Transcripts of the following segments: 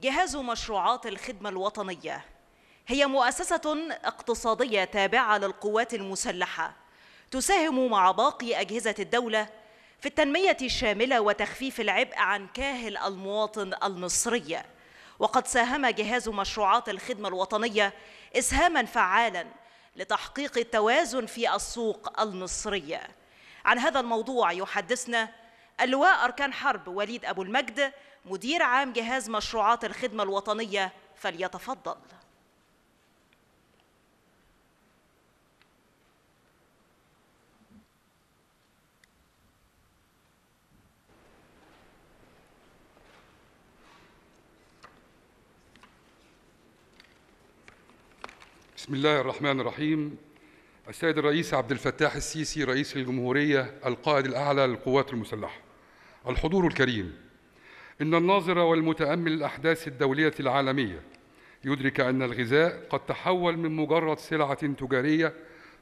جهاز مشروعات الخدمة الوطنية هي مؤسسة اقتصادية تابعة للقوات المسلحة تساهم مع باقي أجهزة الدولة في التنمية الشاملة وتخفيف العبء عن كاهل المواطن المصري وقد ساهم جهاز مشروعات الخدمة الوطنية إسهاما فعالا لتحقيق التوازن في السوق المصرية عن هذا الموضوع يحدثنا اللواء أركان حرب وليد أبو المجد مدير عام جهاز مشروعات الخدمة الوطنية فليتفضل بسم الله الرحمن الرحيم السيد الرئيس عبد الفتاح السيسي رئيس الجمهورية القائد الأعلى للقوات المسلحة الحضور الكريم إن الناظر والمتأمل الأحداث الدولية العالمية يدرك أن الغذاء قد تحول من مجرد سلعة تجارية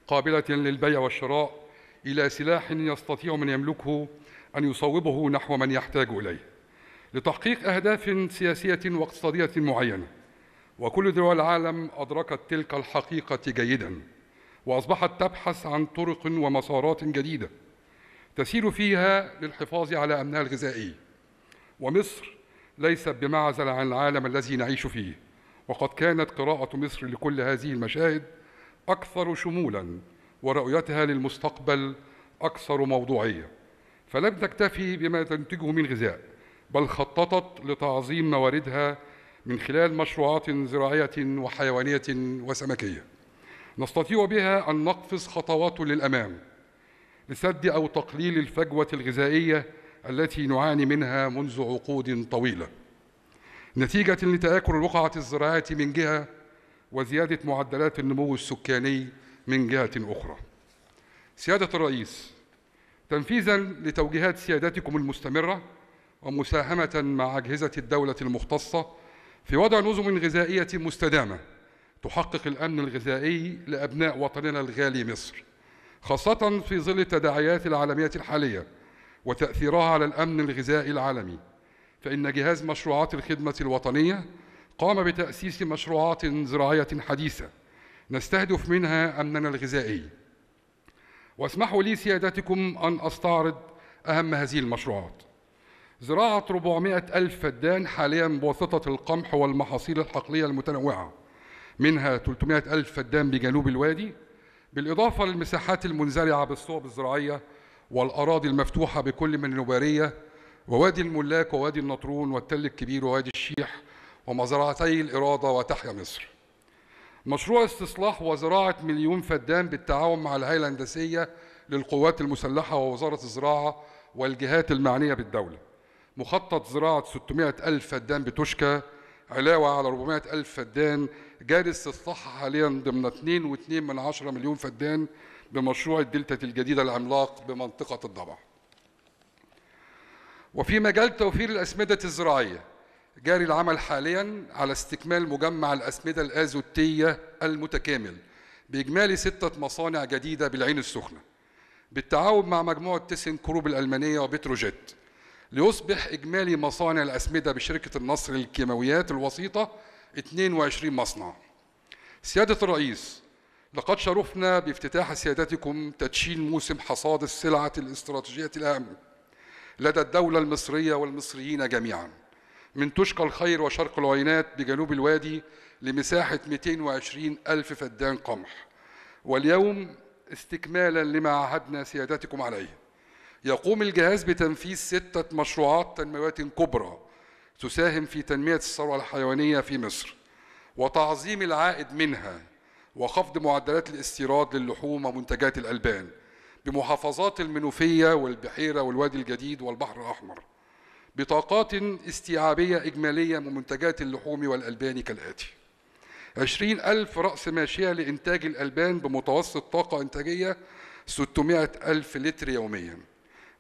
قابلة للبيع والشراء إلى سلاح يستطيع من يملكه أن يصوبه نحو من يحتاج إليه لتحقيق أهداف سياسية واقتصادية معينة وكل دول العالم أدركت تلك الحقيقة جيدا وأصبحت تبحث عن طرق ومسارات جديدة تسير فيها للحفاظ على أمنها الغذائي ومصر ليست بمعزل عن العالم الذي نعيش فيه وقد كانت قراءة مصر لكل هذه المشاهد أكثر شمولا ورؤيتها للمستقبل أكثر موضوعية فلم تكتفي بما تنتجه من غذاء بل خططت لتعظيم مواردها من خلال مشروعات زراعية وحيوانية وسمكية نستطيع بها أن نقفز خطوات للأمام لسد أو تقليل الفجوة الغذائية التي نعاني منها منذ عقود طويله نتيجه لتاكل الوقعة الزراعيه من جهه وزياده معدلات النمو السكاني من جهه اخرى سياده الرئيس تنفيذا لتوجيهات سيادتكم المستمره ومساهمه مع اجهزه الدوله المختصه في وضع نظم غذائيه مستدامه تحقق الامن الغذائي لابناء وطننا الغالي مصر خاصه في ظل التداعيات العالميه الحاليه وتأثيرها على الأمن الغذائي العالمي فإن جهاز مشروعات الخدمة الوطنية قام بتأسيس مشروعات زراعية حديثة نستهدف منها أمننا الغذائي واسمحوا لي سيادتكم أن أستعرض أهم هذه المشروعات زراعة 400 ألف فدان حاليا بواسطة القمح والمحاصيل الحقلية المتنوعة منها 300 ألف فدان بجنوب الوادي بالإضافة للمساحات المنزرعة بالصوب الزراعية والأراضي المفتوحة بكل من النبارية ووادي الملاك ووادي النطرون والتل الكبير ووادي الشيح ومزرعتي الإرادة وتحيا مصر مشروع استصلاح وزراعة مليون فدان بالتعاون مع الهيئة الهندسية للقوات المسلحة ووزارة الزراعة والجهات المعنية بالدولة مخطط زراعة 600 ألف فدان بتشكى علاوة على 400 ألف فدان جاري استصلاحها حاليا ضمن 2.2 من 10 مليون فدان بمشروع الدلتا الجديدة العملاق بمنطقة الضبع وفي مجال توفير الأسمدة الزراعية جاري العمل حاليا على استكمال مجمع الأسمدة الأزوتية المتكامل بإجمالي ستة مصانع جديدة بالعين السخنة بالتعاون مع مجموعة تيسن كروب الألمانية وبتروجيت ليصبح إجمالي مصانع الأسمدة بشركة النصر للكيماويات الوسيطة 22 مصنع سيادة الرئيس لقد شرفنا بافتتاح سيادتكم تدشين موسم حصاد السلعة الاستراتيجية الأهم لدى الدولة المصرية والمصريين جميعا من تشقى الخير وشرق العينات بجنوب الوادي لمساحة 220 ألف فدان قمح واليوم استكمالا لما عهدنا سيادتكم عليه يقوم الجهاز بتنفيذ ستة مشروعات تنمويات كبرى تساهم في تنمية الثروة الحيوانية في مصر وتعظيم العائد منها وخفض معدلات الاستيراد للحوم ومنتجات الألبان بمحافظات المنوفية والبحيرة والوادي الجديد والبحر الأحمر بطاقات استيعابية إجمالية من منتجات اللحوم والألبان كالآتي عشرين ألف رأس ماشية لإنتاج الألبان بمتوسط طاقة إنتاجية 600 ألف لتر يوميا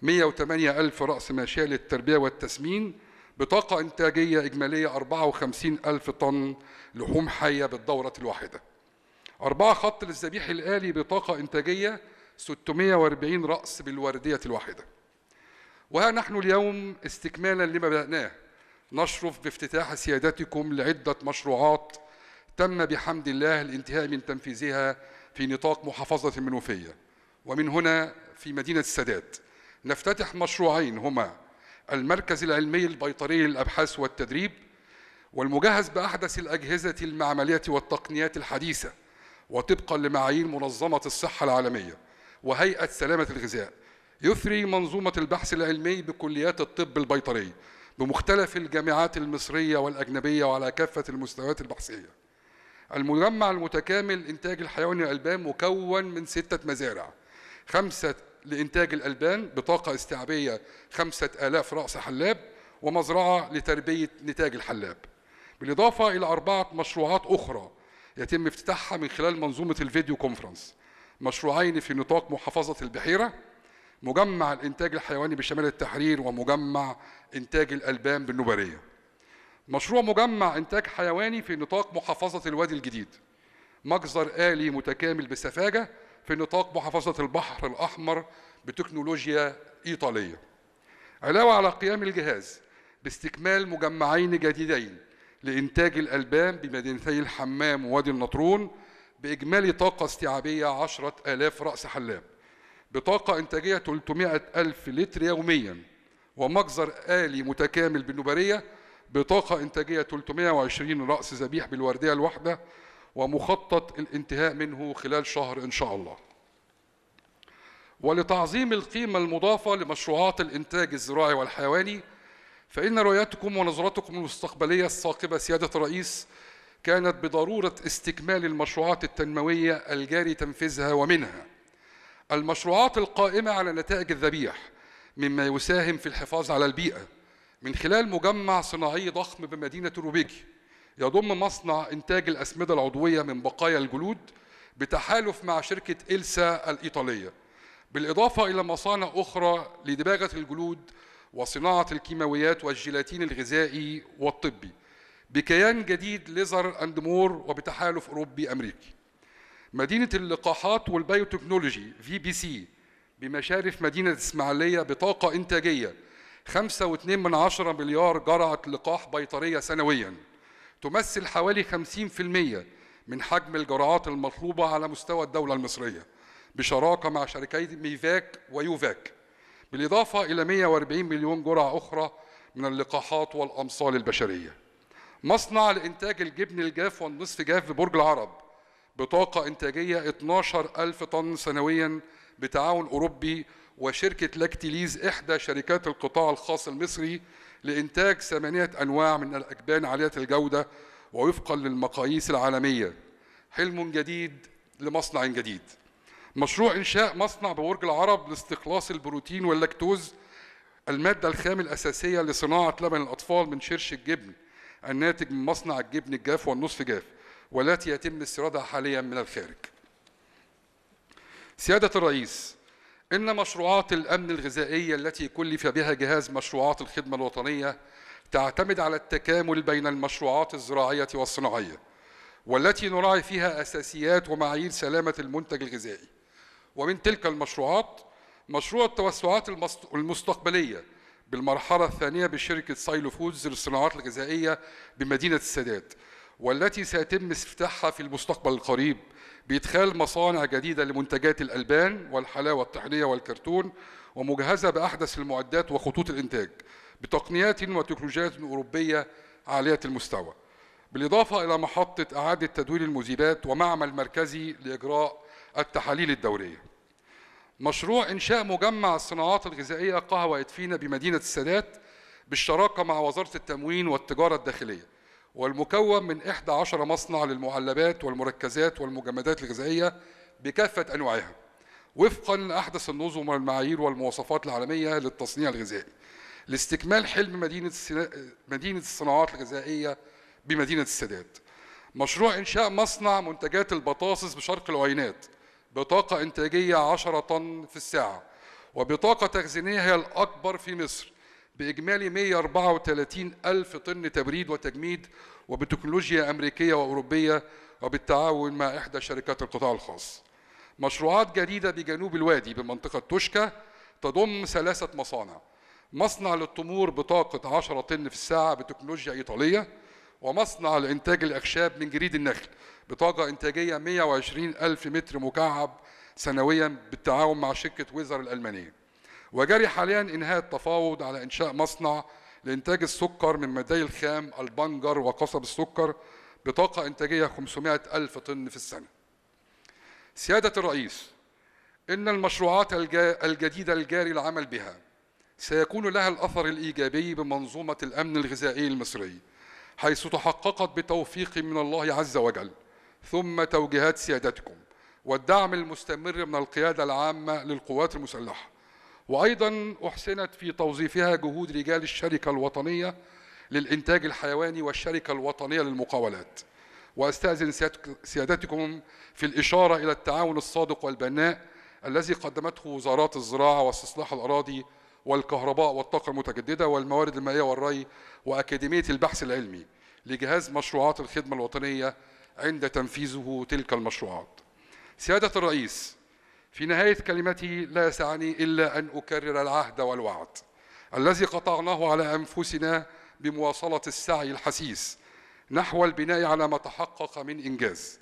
108 ألف رأس ماشية للتربية والتسمين بطاقة إنتاجية إجمالية 54 ألف طن لحوم حية بالدورة الواحدة أربعة خط للذبيح الآلي بطاقة إنتاجية 640 رأس بالوردية الواحدة وها نحن اليوم استكمالا لما بدأناه نشرف بافتتاح سيادتكم لعدة مشروعات تم بحمد الله الانتهاء من تنفيذها في نطاق محافظة المنوفية ومن هنا في مدينة السادات نفتتح مشروعين هما المركز العلمي البيطري للأبحاث والتدريب والمجهز بأحدث الأجهزة المعملية والتقنيات الحديثة وطبقا لمعايير منظمة الصحة العالمية وهيئة سلامة الغذاء يثري منظومة البحث العلمي بكليات الطب البيطري بمختلف الجامعات المصرية والأجنبية وعلى كافة المستويات البحثية المجمع المتكامل إنتاج الحيواني الألبان مكون من ستة مزارع خمسة لإنتاج الألبان بطاقة استيعابية خمسة آلاف رأس حلاب ومزرعة لتربية نتاج الحلاب بالإضافة إلى أربعة مشروعات أخرى يتم افتتاحها من خلال منظومة الفيديو كونفرنس مشروعين في نطاق محافظة البحيرة مجمع الإنتاج الحيواني بشمال التحرير ومجمع إنتاج الألبان بالنبارية مشروع مجمع إنتاج حيواني في نطاق محافظة الوادي الجديد مجزر آلي متكامل بسفاجة في نطاق محافظة البحر الأحمر بتكنولوجيا إيطالية علاوة على قيام الجهاز باستكمال مجمعين جديدين لإنتاج الألبان بمدينتي الحمام ووادي النطرون بإجمالي طاقة استيعابية 10000 رأس حلاب بطاقة إنتاجية 300 ألف لتر يوميا ومجزر آلي متكامل بالنبرية بطاقة إنتاجية 320 رأس ذبيح بالوردية الواحدة ومخطط الانتهاء منه خلال شهر إن شاء الله ولتعظيم القيمة المضافة لمشروعات الإنتاج الزراعي والحيواني فإن رؤيتكم ونظرتكم المستقبلية الثاقبة سيادة الرئيس كانت بضرورة استكمال المشروعات التنموية الجاري تنفيذها ومنها المشروعات القائمة على نتائج الذبيح مما يساهم في الحفاظ على البيئة من خلال مجمع صناعي ضخم بمدينة روبيكي يضم مصنع إنتاج الأسمدة العضوية من بقايا الجلود بتحالف مع شركة إلسا الإيطالية بالإضافة إلى مصانع أخرى لدباغة الجلود وصناعة الكيماويات والجيلاتين الغذائي والطبي بكيان جديد ليزر أند مور وبتحالف أوروبي أمريكي مدينة اللقاحات والبيوتكنولوجي في بي سي بمشارف مدينة إسماعيلية بطاقة إنتاجية 5.2 من عشرة مليار جرعة لقاح بيطرية سنويا تمثل حوالي 50% من حجم الجرعات المطلوبة على مستوى الدولة المصرية بشراكة مع شركي ميفاك ويوفاك بالإضافة إلى 140 مليون جرعة أخرى من اللقاحات والأمصال البشرية مصنع لإنتاج الجبن الجاف والنصف جاف في برج العرب بطاقة إنتاجية 12 ألف طن سنويا بتعاون أوروبي وشركة لاكتيليز إحدى شركات القطاع الخاص المصري لإنتاج ثمانية أنواع من الأجبان عالية الجودة ووفقا للمقاييس العالمية حلم جديد لمصنع جديد مشروع إنشاء مصنع ببرج العرب لاستخلاص البروتين واللاكتوز المادة الخام الأساسية لصناعة لبن الأطفال من شرش الجبن الناتج من مصنع الجبن الجاف والنصف جاف والتي يتم استيرادها حاليا من الخارج. سيادة الرئيس إن مشروعات الأمن الغذائي التي كلف بها جهاز مشروعات الخدمة الوطنية تعتمد على التكامل بين المشروعات الزراعية والصناعية والتي نراعي فيها أساسيات ومعايير سلامة المنتج الغذائي ومن تلك المشروعات مشروع التوسعات المستقبلية بالمرحلة الثانية بشركة سايلو فودز للصناعات الغذائية بمدينة السادات والتي سيتم استفتاحها في المستقبل القريب بإدخال مصانع جديدة لمنتجات الألبان والحلاوة الطحينية والكرتون ومجهزة بأحدث المعدات وخطوط الإنتاج بتقنيات وتكنولوجيات أوروبية عالية المستوى بالإضافة إلى محطة إعادة تدوير المذيبات ومعمل مركزي لإجراء التحاليل الدورية مشروع إنشاء مجمع الصناعات الغذائية قهوة إدفينا بمدينة السادات بالشراكة مع وزارة التموين والتجارة الداخلية والمكون من 11 مصنع للمعلبات والمركزات والمجمدات الغذائية بكافة أنواعها وفقا لأحدث النظم والمعايير والمواصفات العالمية للتصنيع الغذائي لاستكمال حلم مدينة مدينة الصناعات الغذائية بمدينة السادات مشروع إنشاء مصنع منتجات البطاطس بشرق العينات بطاقة إنتاجية 10 طن في الساعة وبطاقة تخزينية هي الأكبر في مصر بإجمالي 134 ألف طن تبريد وتجميد وبتكنولوجيا أمريكية وأوروبية وبالتعاون مع إحدى شركات القطاع الخاص مشروعات جديدة بجنوب الوادي بمنطقة توشكا تضم ثلاثة مصانع مصنع للتمور بطاقة 10 طن في الساعة بتكنولوجيا إيطالية ومصنع لإنتاج الأخشاب من جريد النخل بطاقة إنتاجية 120 ألف متر مكعب سنويا بالتعاون مع شركة ويزر الألمانية وجري حاليا إنهاء التفاوض على إنشاء مصنع لإنتاج السكر من مدي الخام البنجر وقصب السكر بطاقة إنتاجية 500 ألف طن في السنة سيادة الرئيس إن المشروعات الجديدة الجاري العمل بها سيكون لها الأثر الإيجابي بمنظومة الأمن الغذائي المصري حيث تحققت بتوفيق من الله عز وجل ثم توجيهات سيادتكم والدعم المستمر من القيادة العامة للقوات المسلحة وأيضا أحسنت في توظيفها جهود رجال الشركة الوطنية للإنتاج الحيواني والشركة الوطنية للمقاولات وأستأذن سيادتكم في الإشارة إلى التعاون الصادق والبناء الذي قدمته وزارات الزراعة واستصلاح الأراضي والكهرباء والطاقة المتجددة والموارد المائية والري وأكاديمية البحث العلمي لجهاز مشروعات الخدمة الوطنية عند تنفيذه تلك المشروعات. سيادة الرئيس في نهاية كلمتي لا يسعني إلا أن أكرر العهد والوعد الذي قطعناه على أنفسنا بمواصلة السعي الحثيث نحو البناء على ما تحقق من إنجاز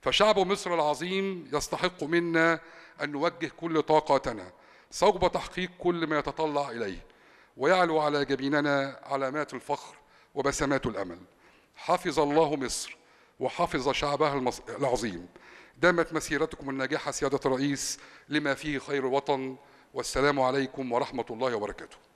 فشعب مصر العظيم يستحق منا أن نوجه كل طاقتنا صوب تحقيق كل ما يتطلع إليه ويعلو على جبيننا علامات الفخر وبسمات الأمل حفظ الله مصر وحفظ شعبها العظيم دامت مسيرتكم الناجحة سيادة الرئيس لما فيه خير الوطن والسلام عليكم ورحمة الله وبركاته